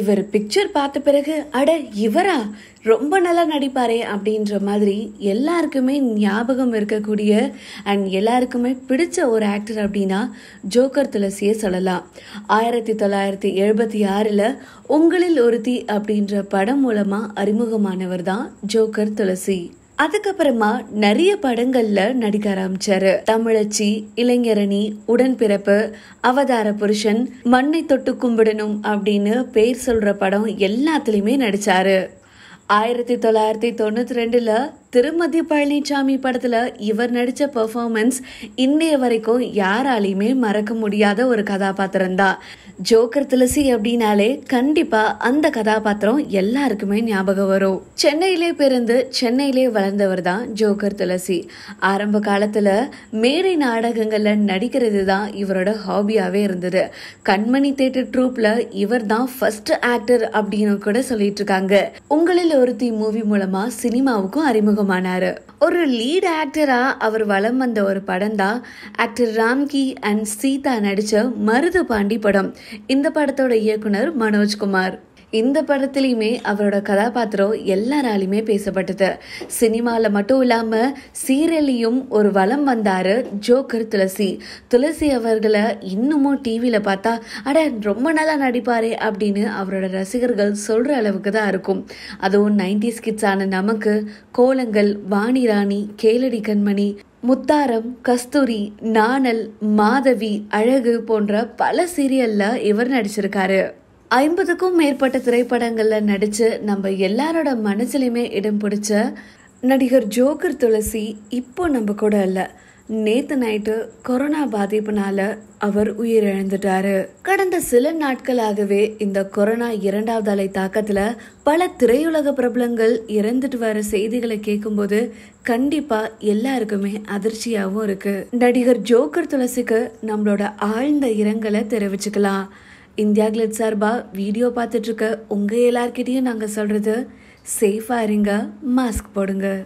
இவர் பிக்சர் பார்த்த பிறகு அட இவரா ரொம்ப நல்லா நடிப்பாரே அப்படின்ற மாதிரி எல்லாருக்குமே ஞாபகம் இருக்கக்கூடிய அண்ட் எல்லாருக்குமே பிடிச்ச ஒரு ஆக்டர் அப்படின்னா ஜோக்கர் துளசியை சொல்லலாம் ஆயிரத்தி தொள்ளாயிரத்தி எழுபத்தி ஆறில் உங்களில் ஒருத்தி அப்படின்ற படம் மூலமாக அறிமுகமானவர் தான் ஜோக்கர் துளசி அதுக்கப்புறமா நிறைய படங்கள்ல நடிக்க ஆரம்பிச்சாரு தமிழச்சி இளைஞரணி உடன்பிறப்பு அவதார புருஷன் மண்ணை தொட்டு கும்பிடணும் அப்படின்னு பேர் சொல்ற படம் எல்லாத்துலயுமே நடிச்சாரு ஆயிரத்தி தொள்ளாயிரத்தி தொண்ணூத்தி ரெண்டுல திருமதி பழனிசாமி படத்தில் இவர் நடித்த பெர்ஃபார்மன்ஸ் இன்னைய வரைக்கும் யாராலையுமே மறக்க முடியாத ஒரு கதாபாத்திரம் தான் ஜோக்கர் துளசி அப்படின்னாலே கண்டிப்பாக அந்த கதாபாத்திரம் எல்லாருக்குமே ஞாபகம் வரும் சென்னையிலே பிறந்து சென்னையிலே வளர்ந்தவர் தான் ஜோக்கர் துளசி ஆரம்ப காலத்தில் மேடை நாடகங்களில் நடிக்கிறது தான் இவரோட ஹாபியாகவே இருந்தது கண்மணி தேட்டர் ட்ரூப்பில் இவர் தான் ஃபர்ஸ்ட் ஆக்டர் அப்படின்னு கூட சொல்லிட்டு இருக்காங்க உங்களில் ஒருத்தி மூவி மூலமாக சினிமாவுக்கும் அறிமுகம் அறிமுகமானார் ஒரு லீட் ஆக்டராக அவர் வலம் வந்த ஒரு படம் தான் ஆக்டர் ராம்கி அண்ட் சீதா நடித்த மருது பாண்டி படம் இந்த படத்தோட இயக்குனர் மனோஜ்குமார் இந்த படத்துலையுமே அவரோட கதாபாத்திரம் எல்லாராலையுமே பேசப்பட்டது சினிமாவில் மட்டும் இல்லாமல் சீரியல்லையும் ஒரு வளம் வந்தார் ஜோக்கர் துளசி துளசி அவர்களை இன்னமும் டிவியில் பார்த்தா அட ரொம்ப நல்லா நடிப்பாரே அப்படின்னு அவரோட ரசிகர்கள் சொல்கிற அளவுக்கு தான் இருக்கும் அதுவும் நைன்டிஸ் கிட்ஸான நமக்கு கோலங்கள் வாணிராணி கேளடி கண்மணி முத்தாரம் கஸ்தூரி நாணல் மாதவி அழகு போன்ற பல சீரியல்ல இவர் நடிச்சிருக்காரு ஐம்பதுக்கும் மேற்பட்ட திரைப்படங்களில் நடித்து நம்ம எல்லாரோட மனசுலையுமே இடம் பிடிச்ச நடிகர் ஜோக்கர் துளசி இப்போ நம்ம கூட இல்லை நேத்து நைட்டு கொரோனா பாதிப்புனால அவர் உயிரிழந்துட்டாரு கடந்த சில நாட்களாகவே இந்த கொரோனா இரண்டாவது அலை தாக்கத்துல பல திரையுலக பிரபலங்கள் இறந்துட்டு வர செய்திகளை கேட்கும்போது கண்டிப்பா எல்லாருக்குமே அதிர்ச்சியாகவும் இருக்கு நடிகர் ஜோக்கர் துளசிக்கு நம்மளோட ஆழ்ந்த இரங்கலை தெரிவிச்சுக்கலாம் இந்தியா கிளட் சார்பாக வீடியோ பார்த்துட்ருக்க உங்கள் எல்லார்கிட்டேயும் நாங்கள் சொல்கிறது சேஃபா இருங்க மாஸ்க் போடுங்க